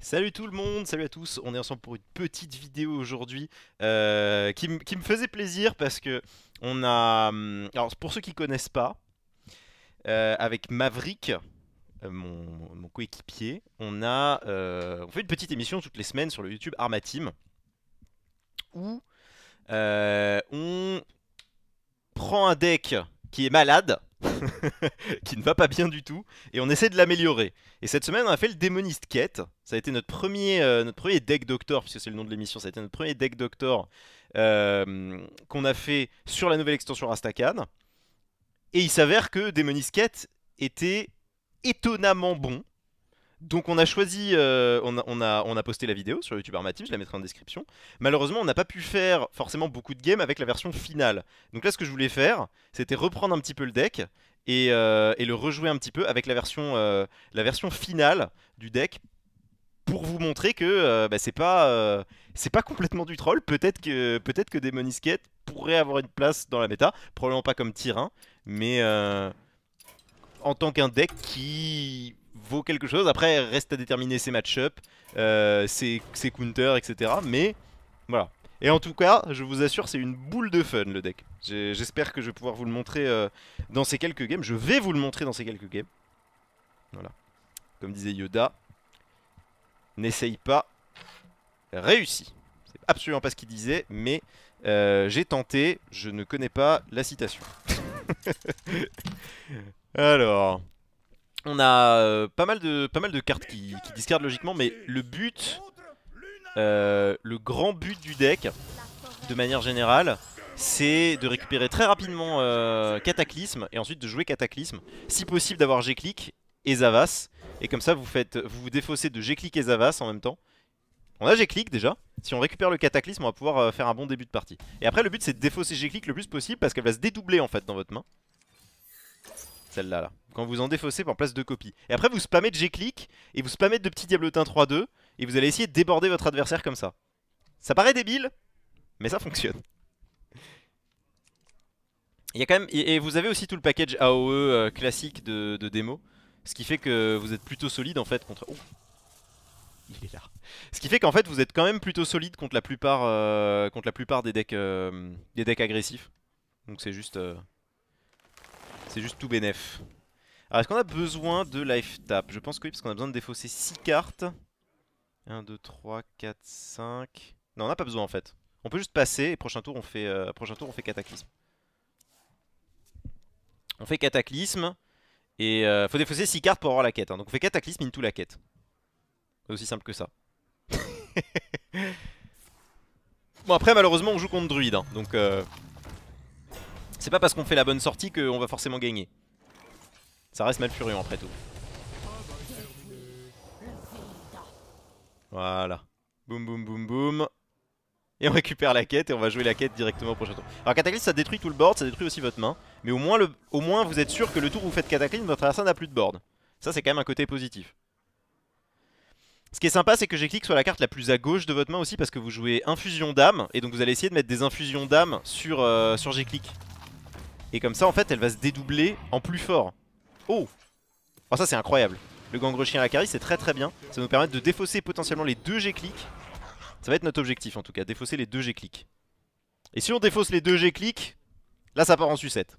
Salut tout le monde, salut à tous, on est ensemble pour une petite vidéo aujourd'hui euh, qui, me faisait plaisir parce que on a... Hum, alors pour ceux qui connaissent pas, euh, avec Maverick, euh, mon, coéquipier, on a on fait une petite émission toutes les semaines sur le YouTube Armatim où on prend un deck qui est malade qui ne va pas bien du tout, et on essaie de l'améliorer. Et cette semaine, on a fait le démoniste quête. Ça a été notre premier, euh, notre premier deck doctor, puisque c'est le nom de l'émission, ça a été notre premier deck doctor euh, qu'on a fait sur la nouvelle extension Rastakhan. Et il s'avère que démoniste quête était étonnamment bon. Donc on a choisi, euh, on, a, posté la vidéo sur YouTube Armative, je la mettrai en description. Malheureusement, on n'a pas pu faire forcément beaucoup de games avec la version finale. Donc là, ce que je voulais faire, c'était reprendre un petit peu le deck et, euh, le rejouer un petit peu avec euh, la version, finale du deck pour vous montrer que bah, c'est pas, pas complètement du troll. Peut-être que, peut que pourrait avoir une place dans la méta, probablement pas comme Tyrin, mais en tant qu'un deck qui vaut quelque chose. Après, reste à déterminer ses match-up, euh, ses, counters, etc. Mais voilà. Et en tout cas, je vous assure, c'est une boule de fun le deck. J'espère que je vais pouvoir vous le montrer euh, dans ces quelques games. Je vais vous le montrer dans ces quelques games. Voilà. Comme disait Yoda, n'essaye pas, réussis. C'est absolument pas ce qu'il disait, mais euh, j'ai tenté, je ne connais pas la citation. Alors on a euh, pas mal de, pas mal de cartes qui, discardent logiquement, mais le but, euh, le grand but du deck, de manière générale, c'est de récupérer très rapidement euh, Cataclysme et ensuite de jouer Cataclysme. Si possible d'avoir G-Click et Zavas. Et comme ça vous faites, vous, vous défaussez de G-Click et Zavas en même temps. On a G-Click déjà. Si on récupère le Cataclysme, on va pouvoir faire un bon début de partie. Et après le but c'est de défausser G-Click le plus possible parce qu'elle va se dédoubler en fait dans votre main. Celle-là là. Quand vous en défaussez en place de copie. Et après, vous spammez de G-click et vous spammez de petits diablotins 3-2 et vous allez essayer de déborder votre adversaire comme ça. Ça paraît débile, mais ça fonctionne. Il y quand même, et vous avez aussi tout le package AOE euh, classique de, démo, ce qui fait que vous êtes plutôt solide en fait contre... Oh. il est là. Ce qui fait qu'en fait vous êtes quand même plutôt solide contre la plupart, euh, contre la plupart des, decks, euh, des decks agressifs. Donc c'est juste, c'est juste tout bénef. Alors est-ce qu'on a besoin de life tap Je pense que oui parce qu'on a besoin de défausser 6 cartes. 1, 2, 3, 4, 5... Non on n'a pas besoin en fait. On peut juste passer et prochain tour on fait, euh, prochain tour, on fait cataclysme. On fait cataclysme et il euh, faut défausser 6 cartes pour avoir la quête. Hein. Donc on fait cataclysme into la quête. C'est aussi simple que ça. bon après malheureusement on joue contre druide hein. donc euh, c'est pas parce qu'on fait la bonne sortie qu'on va forcément gagner. Ça reste furieux après tout. Voilà. Boum boum boum boum. Et on récupère la quête et on va jouer la quête directement au prochain tour. Alors Cataclysme ça détruit tout le board, ça détruit aussi votre main. Mais au moins, au moins vous êtes sûr que le tour où vous faites Cataclysme, votre assassin n'a plus de board. Ça c'est quand même un côté positif. Ce qui est sympa c'est que j'ai cliqué sur la carte la plus à gauche de votre main aussi parce que vous jouez infusion d'âme. Et donc vous allez essayer de mettre des infusions d'âme sur, euh, sur G-click. Et comme ça en fait elle va se dédoubler en plus fort. Oh Oh ça c'est incroyable Le gangre chien à la carie c'est très très bien Ça nous permet de défausser potentiellement les deux G-clics Ça va être notre objectif en tout cas, défausser les deux G-clics Et si on défausse les deux G-clics Là ça part en sucette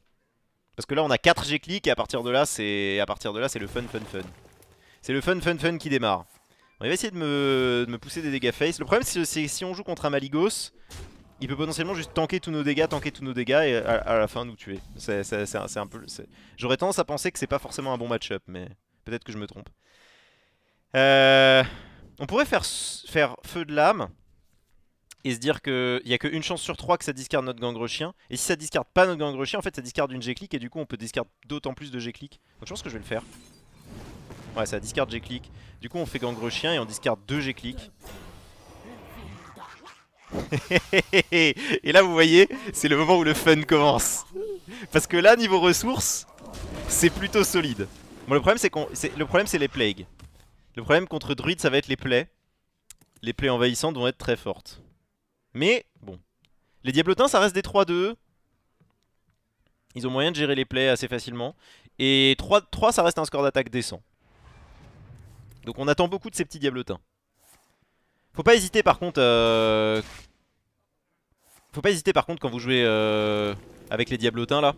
Parce que là on a 4 G-clics et à partir de là c'est à partir de là c'est le fun fun fun C'est le fun fun fun qui démarre On va essayer de me, pousser des dégâts face Le problème c'est si on joue contre un Maligos il peut potentiellement juste tanker tous nos dégâts, tanker tous nos dégâts et à, la fin nous tuer. C'est un peu. J'aurais tendance à penser que c'est pas forcément un bon match-up, mais peut-être que je me trompe. Euh, on pourrait faire, faire feu de l'âme et se dire qu'il n'y a qu'une chance sur trois que ça discarde notre gangre chien. Et si ça discarde pas notre gangre chien, en fait ça discarde une G-click et du coup on peut discard d'autant plus de G-click. Donc je pense que je vais le faire. Ouais, ça discarde G-click. Du coup on fait gangre chien et on discarde deux G-click. Et là, vous voyez, c'est le moment où le fun commence. Parce que là, niveau ressources, c'est plutôt solide. Bon, le problème, c'est qu'on, le problème, c'est les plagues. Le problème contre druides ça va être les plaies. Les plaies envahissantes vont être très fortes. Mais bon, les diablotins, ça reste des 3-2. Ils ont moyen de gérer les plaies assez facilement. Et 3-3, ça reste un score d'attaque décent. Donc on attend beaucoup de ces petits diablotins. Faut pas hésiter par contre... Euh, faut pas hésiter par contre quand vous jouez euh, avec les diablotins là.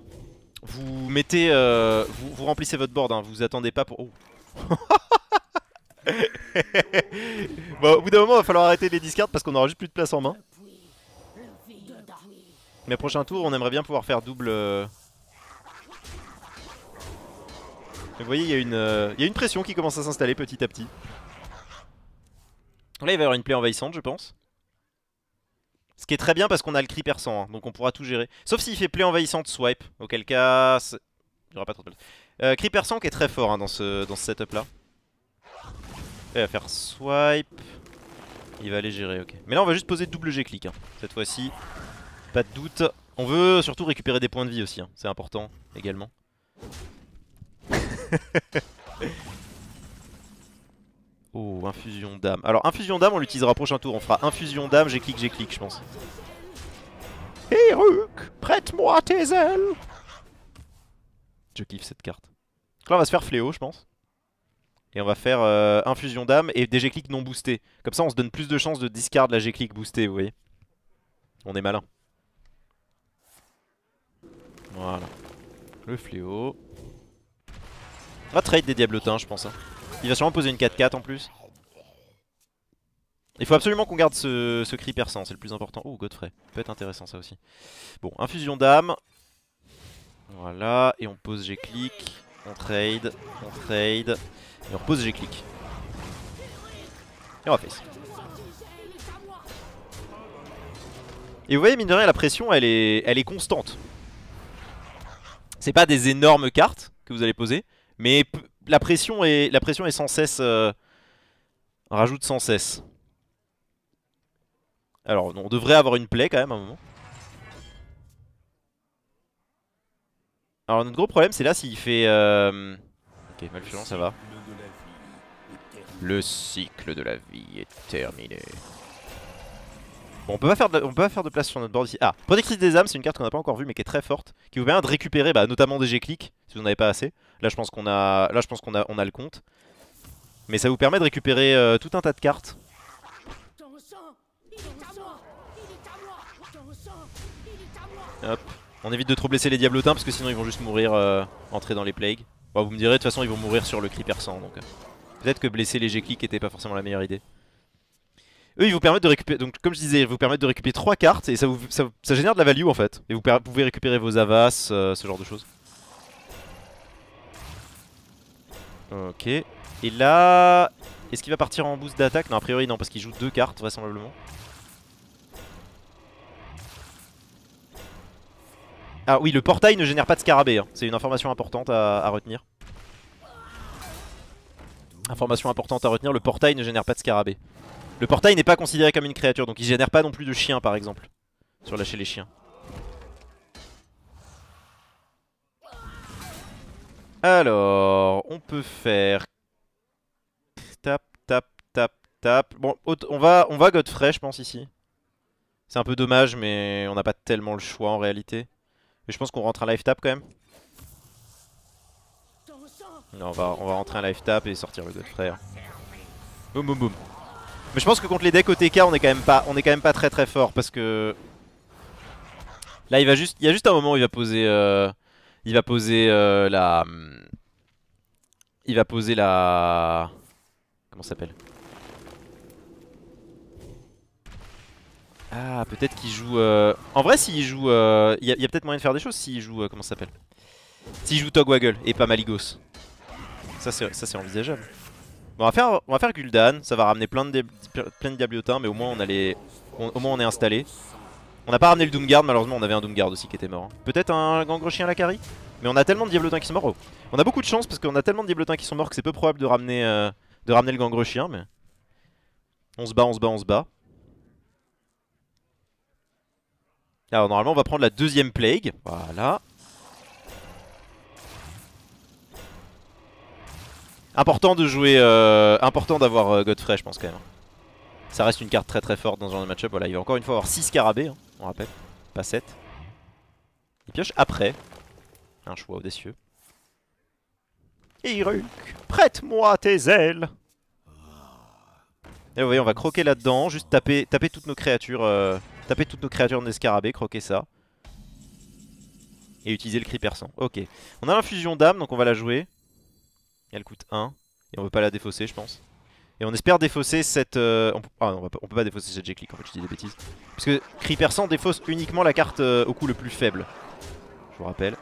Vous mettez... Euh, vous, remplissez votre board, hein. vous attendez pas pour... Oh. bon, au bout d'un moment, va falloir arrêter les discards parce qu'on aura juste plus de place en main. Mais prochain tour, on aimerait bien pouvoir faire double... Vous voyez, il y, y a une pression qui commence à s'installer petit à petit là, il va y avoir une plaie envahissante, je pense. Ce qui est très bien parce qu'on a le creeper 100, hein, donc on pourra tout gérer. Sauf s'il fait plaie envahissante swipe, auquel cas... Il y aura pas trop de... Euh, Creeper qui est très fort hein, dans, ce, dans ce setup là. Il va faire swipe. Il va aller gérer, ok. Mais là on va juste poser double G-click, hein, cette fois-ci. Pas de doute. On veut surtout récupérer des points de vie aussi, c'est important également. Oh, infusion d'âme. Alors, infusion d'âme, on l'utilisera prochain tour. On fera infusion d'âme, j'ai clic, j'ai clic, je pense. Héruk, prête-moi tes ailes Je kiffe cette carte. Donc là, on va se faire fléau, je pense. Et on va faire euh, infusion d'âme et des g non boostés. Comme ça, on se donne plus de chances de discard la G-click boostée, vous voyez. On est malin. Voilà. Le fléau. On va trade des diablotins, je pense. Hein. Il va sûrement poser une 4-4 en plus. Il faut absolument qu'on garde ce, ce cri persan, c'est le plus important. Oh, Godfrey, peut être intéressant ça aussi. Bon, infusion d'âme. Voilà, et on pose G-click, on trade, on trade, et on repose G-click. Et on va Et vous voyez, mine de rien, la pression, elle est, elle est constante. C'est pas des énormes cartes que vous allez poser, mais la pression est, la pression est sans cesse... Euh, rajoute sans cesse. Alors, on devrait avoir une plaie quand même à un moment. Alors, notre gros problème, c'est là s'il fait... Euh, ok, malchance ça va. Le cycle de la vie est terminé on peut pas faire de, place sur notre board ici. Ah, Protectrice des âmes, c'est une carte qu'on n'a pas encore vue mais qui est très forte, qui vous permet de récupérer bah, notamment des G-clics si vous n'en avez pas assez. Là, je pense qu'on a là je pense qu'on a le compte. Mais ça vous permet de récupérer euh, tout un tas de cartes. Hop. On évite de trop blesser les diablotins parce que sinon ils vont juste mourir, euh, entrer dans les plagues. Bon, vous me direz, de toute façon ils vont mourir sur le creeper 100 donc. Euh. Peut-être que blesser les G-clics était pas forcément la meilleure idée. Eux, ils vous permettent de récupérer, donc comme je disais, ils vous permettent de récupérer 3 cartes et ça, génère de la value en fait. Et vous pouvez récupérer vos avas, euh, ce genre de choses. Ok. Et là, est-ce qu'il va partir en boost d'attaque Non, a priori non, parce qu'il joue deux cartes vraisemblablement. Ah oui, le portail ne génère pas de scarabée, hein. c'est une information importante à, retenir. Information importante à retenir, le portail ne génère pas de scarabée. Le portail n'est pas considéré comme une créature, donc il génère pas non plus de chiens par exemple. Sur lâcher les chiens. Alors, on peut faire... Tap, tap, tap, tap. Bon, on va, on va Godfrey, je pense, ici. C'est un peu dommage, mais on n'a pas tellement le choix en réalité. Mais je pense qu'on rentre un live tap quand même. Non, on va, on va rentrer un live tap et sortir le Godfrey. Hein. Boum, boum, boum. Mais je pense que contre les decks OTK, on est quand même pas, on est quand même pas très très fort parce que là, il va juste, il y a juste un moment où il va poser, euh, il va poser euh, la, il va poser la, comment s'appelle Ah, peut-être qu'il joue. Euh, en vrai, s'il joue, il y a, peut-être moyen de faire des choses. S'il joue, comment ça s'appelle S'il joue Togwaggle et pas Maligos, ça c'est envisageable on va faire, on va faire Gul'dan, ça va ramener plein de, plein de mais au moins on au moins on est installé. On n'a pas ramené le Doomguard, malheureusement on avait un Doomguard aussi qui était mort. Peut-être un gangrechien chien à la carie Mais on a tellement de diablotins qui sont morts. Oh, on a beaucoup de chance parce qu'on a tellement de diablotins qui sont morts que c'est peu probable de ramener, euh, de ramener le gangrechien chien, mais... On se bat, on se bat, on se bat. Alors normalement on va prendre la deuxième plague, voilà. Important de jouer, euh, important d'avoir euh, Godfrey je pense quand même. Ça reste une carte très très forte dans ce genre de match-up. Voilà, il va encore une fois avoir 6 scarabées, hein, on rappelle, pas 7. Il pioche après, un choix audacieux. Iruk, prête-moi tes ailes Et vous voyez, on va croquer là-dedans, juste taper, taper toutes nos créatures, euh, taper toutes nos créatures en escarabée, croquer ça. Et utiliser le cri persan. Ok. On a l'infusion d'âme, donc on va la jouer. Elle coûte 1. Et on veut pas la défausser, je pense. Et on espère défausser cette... Euh, on, ah non, on, peut pas défausser cette g click en fait, je dis des bêtises. Parce que Creeper 100 défausse uniquement la carte euh, au coût le plus faible. Je vous rappelle.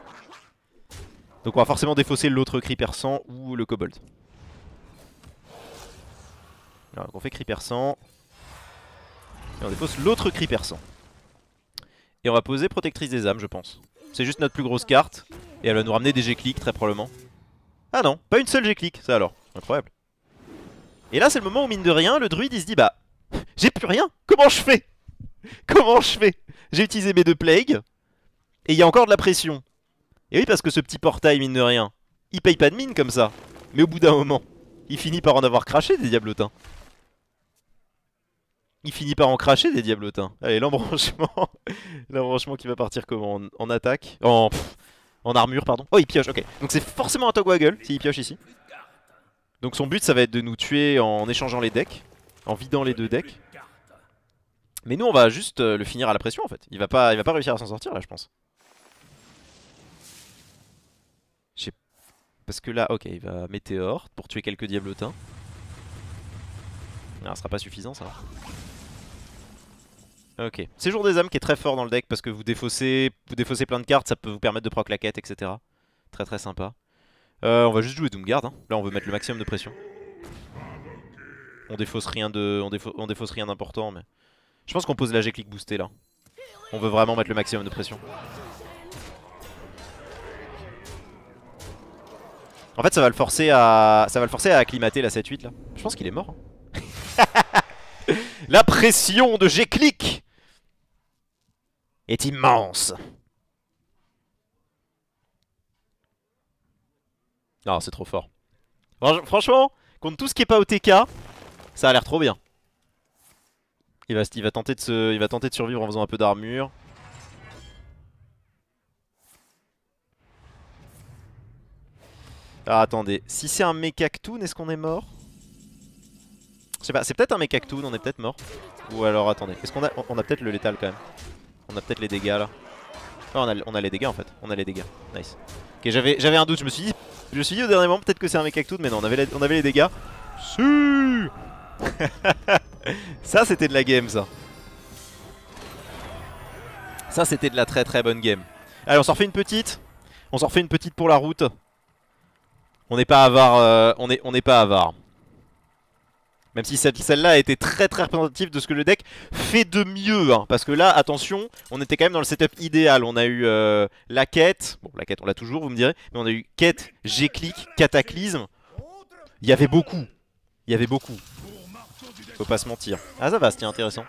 Donc on va forcément défausser l'autre Creeper 100 ou le Kobold. Alors on fait Creeper 100. Et on défausse l'autre Creeper 100. Et on va poser Protectrice des âmes, je pense. C'est juste notre plus grosse carte. Et elle va nous ramener des G-Click, très probablement. Ah non, pas une seule j'ai clic, ça alors. Incroyable. Et là, c'est le moment où, mine de rien, le druide il se dit Bah, j'ai plus rien Comment je fais Comment je fais J'ai utilisé mes deux plagues, et il y a encore de la pression. Et oui, parce que ce petit portail, mine de rien, il paye pas de mine comme ça. Mais au bout d'un moment, il finit par en avoir craché des diablotins. Il finit par en cracher des diablotins. Allez, l'embranchement. l'embranchement qui va partir comment en, attaque En. En armure, pardon. Oh, il pioche, ok. Donc c'est forcément un Togwaggle s'il pioche ici. Donc son but, ça va être de nous tuer en échangeant les decks, en vidant les deux decks. Mais nous, on va juste euh, le finir à la pression en fait. Il va pas, il va pas réussir à s'en sortir là, je pense. Parce que là, ok, il va météore pour tuer quelques diablotins. Non, ah, ce sera pas suffisant ça. Ok. Séjour des âmes qui est très fort dans le deck parce que vous défaussez, vous défaussez plein de cartes, ça peut vous permettre de proc la quête, etc. Très très sympa. Euh, on va juste jouer Doomguard, hein. là on veut mettre le maximum de pression. On défausse rien de, on, rien d'important, mais... Je pense qu'on pose la G-click boostée là. On veut vraiment mettre le maximum de pression. En fait ça va le forcer à, ça va le forcer à acclimater la 7-8 là. Je pense qu'il est mort. Hein. la pression de G-click est immense. Non, ah, c'est trop fort. Franchement, contre tout ce qui est pas OTK, ça a l'air trop bien. Il va, tenter de survivre en faisant un peu d'armure. Ah, attendez, si c'est un Mekaktoon, est-ce qu'on est mort Je sais pas, c'est peut-être un Mechaktoon on est peut-être mort. Ou alors attendez, est-ce qu'on a, a peut-être le létal quand même on a peut-être les dégâts là. on, a, les dégâts en fait. On a les dégâts. Nice. Ok, j'avais un doute. Je me suis dit, je suis au dernier moment, peut-être que c'est un mec tout, mais non, on avait, on avait les dégâts. Si Ça, c'était de la game, ça. Ça, c'était de la très très bonne game. Allez, on s'en refait une petite. On s'en refait une petite pour la route. On n'est pas avare. Euh, on n'est pas avare. Même si celle-là a été très très représentative de ce que le deck fait de mieux. Hein. parce que là, attention, on était quand même dans le setup idéal. On a eu euh, la quête. Bon, la quête, on l'a toujours, vous me direz. Mais on a eu quête, G-click, cataclysme. Il y avait beaucoup. Il y avait beaucoup. Faut pas se mentir. Ah, Zavas, tiens, intéressant.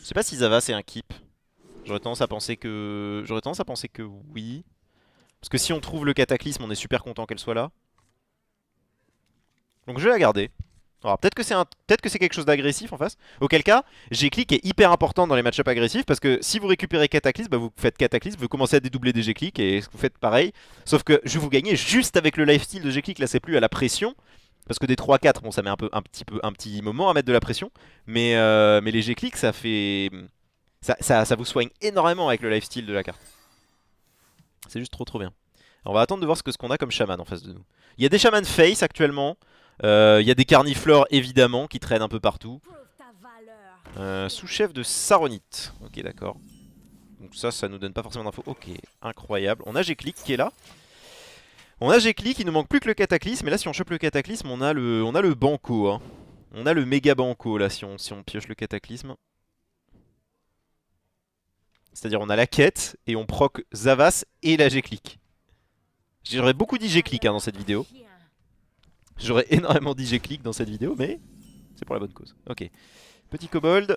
Je sais pas si Zavas c'est un keep. J'aurais tendance à penser que... J'aurais tendance à penser que oui. Parce que si on trouve le cataclysme, on est super content qu'elle soit là. Donc je vais la garder. Alors peut-être que c'est peut que quelque chose d'agressif en face. Auquel cas, j'ai click est hyper important dans les match agressifs parce que si vous récupérez Cataclysme, bah, vous faites Cataclysme, vous commencez à dédoubler des G-click et vous faites pareil. Sauf que je vous gagnez juste avec le lifestyle de G-click, là c'est plus à la pression. Parce que des 3-4, bon ça met un, peu, un, petit peu, un petit moment à mettre de la pression. Mais, euh, mais les G-click ça fait... Ça, ça, vous soigne énormément avec le lifestyle de la carte. C'est juste trop trop bien. On va attendre de voir ce qu'on ce a comme chaman en face de nous. Il y a des chamans face actuellement. Il euh, y a des carnifleurs évidemment qui traînent un peu partout. Euh, euh, sous-chef de Saronite. Ok d'accord. Donc ça, ça nous donne pas forcément d'infos. Ok, incroyable. On a g qui est là. On a g il nous manque plus que le Cataclysme. Mais là, si on chope le Cataclysme, on a le, on a le Banco. Hein. On a le méga Banco, là, si on, on pioche le Cataclysme. C'est-à-dire, on a la quête et on proc Zavas et la G-Click. J'aurais beaucoup dit g hein, dans cette vidéo. J'aurais énormément dit j'ai clic dans cette vidéo, mais c'est pour la bonne cause. Ok. Petit kobold.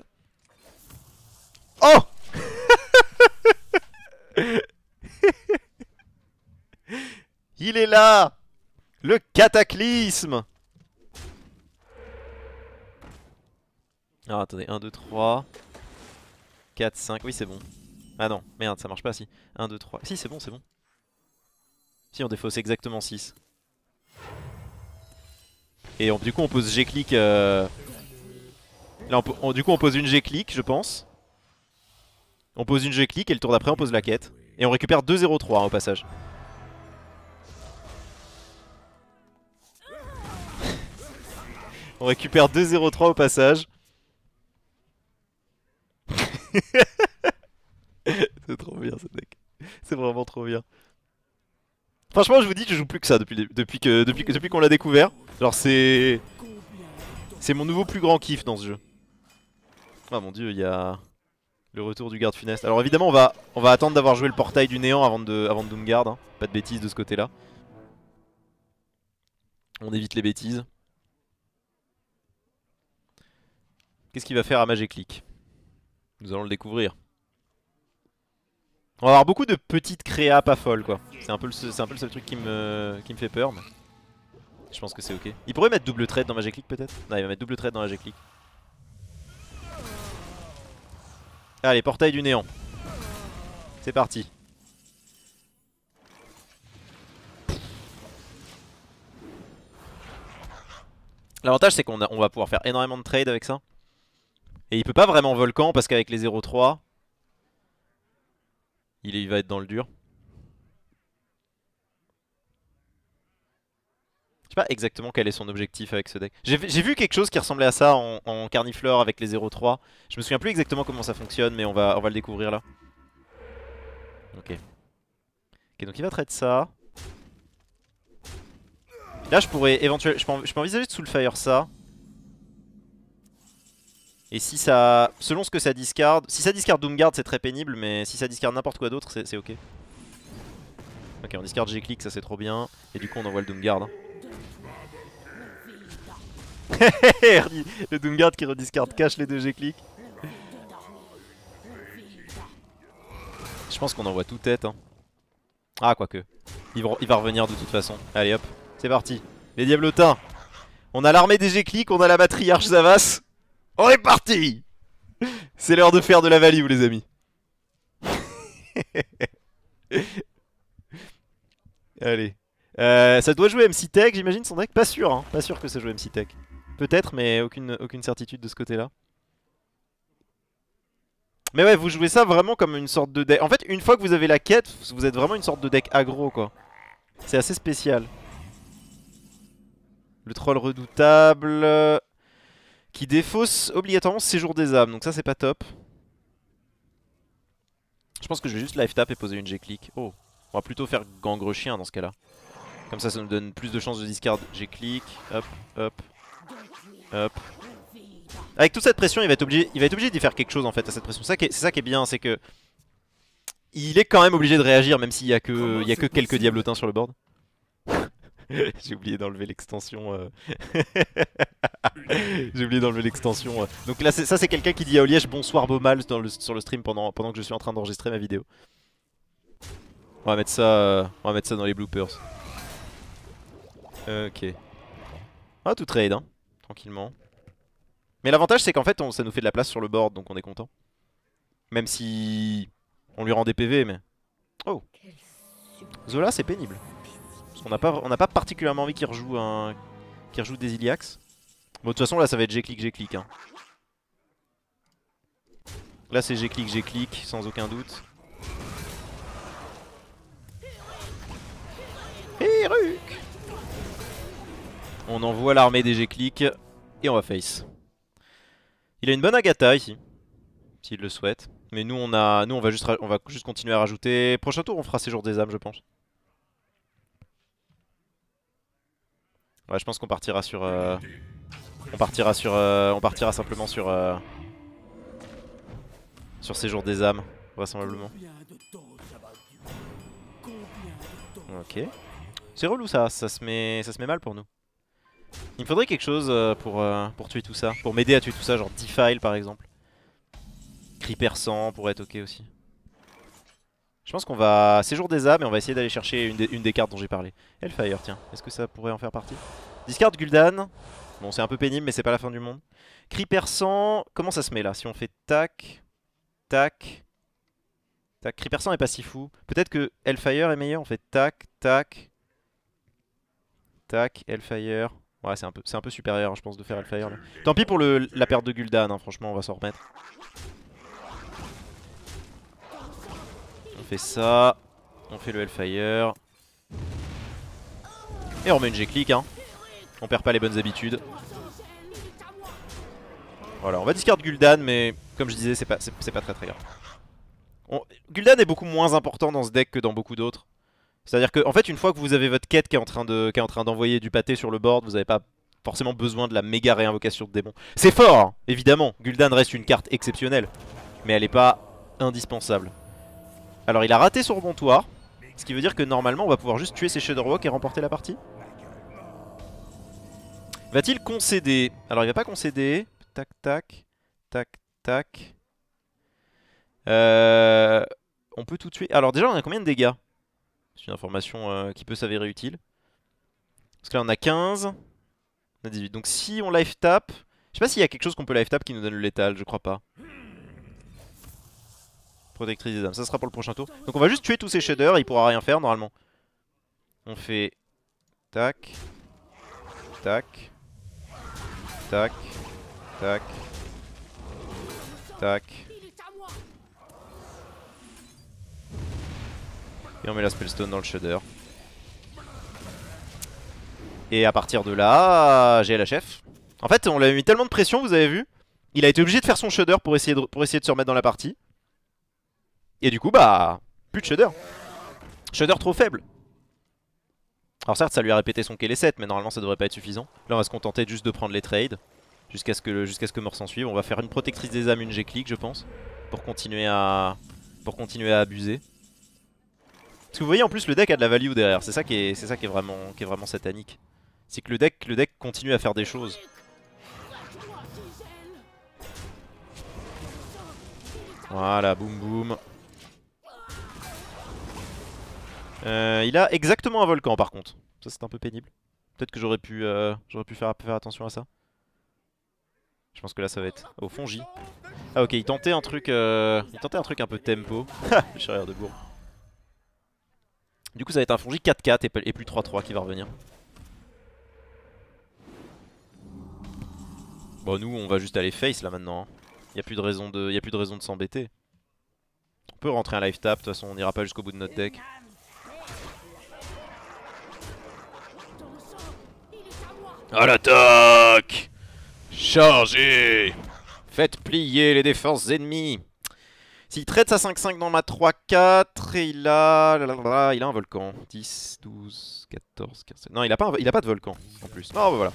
Oh Il est là Le cataclysme Alors attendez, 1, 2, 3, 4, 5, oui c'est bon. Ah non, merde, ça marche pas si. 1, 2, 3, si c'est bon, c'est bon. Si on défausse exactement 6. Et du coup, on pose G-click. Euh, là, on, du coup, on pose une G-click, je pense. On pose une G-click et le tour d'après, on pose la quête. Et on récupère 2-0-3 hein, au passage. on récupère 2-0-3 au passage. C'est trop bien ce deck. C'est vraiment trop bien. Franchement, je vous dis, que je joue plus que ça depuis, depuis qu'on depuis, l'a découvert. Alors c'est... C'est mon nouveau plus grand kiff dans ce jeu. Ah mon dieu, il y a le retour du garde funeste. Alors évidemment, on va, on va attendre d'avoir joué le portail du néant avant de, avant de Doomguard. Hein. Pas de bêtises de ce côté-là. On évite les bêtises. Qu'est-ce qu'il va faire à Magic Click Nous allons le découvrir. On va avoir beaucoup de petites créas pas folles quoi. C'est un, peu le, seul truc qui me, qui me fait peur. Mais... Je pense que c'est ok. Il pourrait mettre double trade dans Magic Click peut-être Non, il va mettre double trade dans Magic Click. Allez, portail du néant. C'est parti. L'avantage c'est qu'on va pouvoir faire énormément de trade avec ça. Et il peut pas vraiment volcan parce qu'avec les 0-3, il, va être dans le dur. Je sais pas exactement quel est son objectif avec ce deck. J'ai vu quelque chose qui ressemblait à ça en, en avec les 0-3. Je me souviens plus exactement comment ça fonctionne, mais on va, on va le découvrir là. Ok. Ok, donc il va traiter ça. Là, je pourrais éventuellement. je peux envisager de Soulfire ça. Et si ça... Selon ce que ça discarde... Si ça discarde Doomguard, c'est très pénible, mais si ça discarde n'importe quoi d'autre, c'est ok. Ok, on discarde G-Click, ça c'est trop bien. Et du coup, on envoie le Doomguard. Hein. le Doomguard qui rediscard cache les deux G-Click. Je pense qu'on envoie tout tête. Hein. Ah, quoique. Il, il va revenir de toute façon. Allez hop, c'est parti. Les Diablotins. On a l'armée des G-Click, on a la matriarche Zavas. On est parti C'est l'heure de faire de la value, les amis. Allez. Euh, ça doit jouer MC Tech, j'imagine, son deck Pas sûr, hein. Pas sûr que ça joue MC Tech. Peut-être, mais aucune, aucune certitude de ce côté-là. Mais ouais, vous jouez ça vraiment comme une sorte de deck... En fait, une fois que vous avez la quête, vous êtes vraiment une sorte de deck aggro, quoi. C'est assez spécial. Le troll redoutable qui défausse obligatoirement séjour des âmes, donc ça c'est pas top. Je pense que je vais juste life tap et poser une G-click. Oh, on va plutôt faire gangre chien dans ce cas là. Comme ça, ça nous donne plus de chances de discard. G-click, hop, hop, hop. Avec toute cette pression, il va être obligé, obligé d'y faire quelque chose en fait à cette pression. C'est ça qui est bien, c'est que il est quand même obligé de réagir même s'il y a que, il y a que quelques diablotins sur le board. J'ai oublié d'enlever l'extension. Euh. J'ai oublié d'enlever l'extension. Euh. Donc là, ça, c'est quelqu'un qui dit à Oliège bonsoir mal dans le, sur le stream pendant, pendant que je suis en train d'enregistrer ma vidéo. On va mettre ça, on va mettre ça dans les bloopers. Ok. Ah, tout trade, hein. tranquillement. Mais l'avantage, c'est qu'en fait, on, ça nous fait de la place sur le board, donc on est content. Même si on lui rend des PV, mais... Oh Zola, c'est pénible. On n'a pas, on a pas particulièrement envie qu'il rejoue, des Iliacs Bon, de toute façon, là, ça va être G-click, G-click. Hein. Là, c'est G-click, G-click, sans aucun doute. Et On envoie l'armée des G-click et on va face. Il a une bonne Agatha ici, s'il le souhaite. Mais nous on a, nous on va juste, on va juste continuer à rajouter. Prochain tour on fera séjour des âmes je pense. Ouais, je pense qu'on partira sur... Euh, on partira sur... Euh, on partira simplement sur... Euh, sur séjour des âmes, vraisemblablement. Ok. C'est relou ça, ça se, met... ça se met mal pour nous. Il me faudrait quelque chose pour, pour tuer tout ça, pour m'aider à tuer tout ça, genre Defile par exemple. Creeper 100 pourrait être ok aussi. Je pense qu'on va séjour des âmes et on va essayer d'aller chercher une des, cartes dont j'ai parlé. Hellfire, tiens, est-ce que ça pourrait en faire partie Discard Gul'dan. Bon, c'est un peu pénible, mais c'est pas la fin du monde. Creeper perçant, comment ça se met là Si on fait tac, tac, tac. Creeper perçant est pas si fou. Peut-être que Hellfire est meilleur, on fait tac, tac, tac, Hellfire. Ouais, c'est un, peu, un peu supérieur, hein, je pense, de faire Hellfire. Tant pis pour la perte de Gul'dan, hein, franchement, on va s'en remettre. fait ça. On fait le Hellfire. Et on remet une G-click. Hein. On perd pas les bonnes habitudes. Voilà, on va discard Gul'dan, mais comme je disais, c'est pas, c'est pas très très grave. Gul'dan est beaucoup moins important dans ce deck que dans beaucoup d'autres. C'est-à-dire que, en fait, une fois que vous avez votre quête qui est en train de, en train d'envoyer du pâté sur le board, vous n'avez pas forcément besoin de la méga réinvocation de démon. C'est fort, hein, évidemment. Gul'dan reste une carte exceptionnelle, mais elle n'est pas indispensable. Alors il a raté son rebontoir, ce qui veut dire que normalement on va pouvoir juste tuer ses Shadowwalk et remporter la partie. Va-t-il concéder Alors il va pas concéder. Tac, tac, tac, tac. Euh, on peut tout tuer. Alors déjà on a combien de dégâts C'est une information euh, qui peut s'avérer utile. Parce que là on a 15, on a 18. Donc si on life tap, je sais pas s'il y a quelque chose qu'on peut life tap qui nous donne le létal, je crois pas. Protectrice des Ça sera pour le prochain tour. Donc on va juste tuer tous ces shaders. Il pourra rien faire normalement. On fait... Tac. Tac. Tac. Tac. Tac. Et on met la spellstone dans le shudder Et à partir de là, j'ai la chef. En fait, on lui a mis tellement de pression, vous avez vu. Il a été obligé de faire son shudder pour essayer de, pour essayer de se remettre dans la partie. Et du coup, bah, plus de shader. Shader trop faible. Alors certes, ça lui a répété son les 7, mais normalement ça devrait pas être suffisant. Là, on va se contenter juste de prendre les trades jusqu'à ce que ce que mort s'en suive. On va faire une protectrice des âmes, une G-click, je pense, pour continuer à pour continuer à abuser. Parce que vous voyez en plus le deck a de la value derrière, c'est ça qui est ça qui est vraiment qui est vraiment satanique. C'est que le deck le deck continue à faire des choses. Voilà, boum boum. Euh, il a exactement un volcan par contre. Ça c'est un peu pénible. Peut-être que j'aurais pu, euh, j'aurais pu faire, faire, attention à ça. Je pense que là ça va être au fongi. Ah ok, il tentait un truc, euh, il tentait un truc un peu tempo. Je suis de bourre. Du coup ça va être un fongi 4-4 et, plus 3-3 qui va revenir. Bon nous on va juste aller face là maintenant. Hein. Il y a plus de raison de s'embêter. On peut rentrer un live tap, de toute façon on n'ira pas jusqu'au bout de notre deck. À l'attaque Chargez Faites plier les défenses ennemies S'il traite sa 5-5 dans ma 3-4, et il a... il a un volcan. 10, 12, 14, 15... Non, il a pas, il a pas de volcan, en plus. Non, bah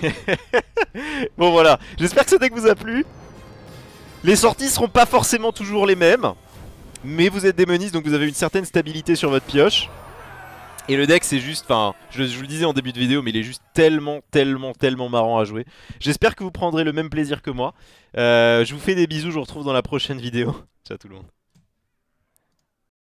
voilà. bon, voilà. J'espère que ce deck vous a plu. Les sorties seront pas forcément toujours les mêmes. Mais vous êtes démoniste, donc vous avez une certaine stabilité sur votre pioche. Et le deck c'est juste, enfin je, vous le disais en début de vidéo mais il est juste tellement tellement tellement marrant à jouer J'espère que vous prendrez le même plaisir que moi euh, Je vous fais des bisous, je vous retrouve dans la prochaine vidéo Ciao tout le monde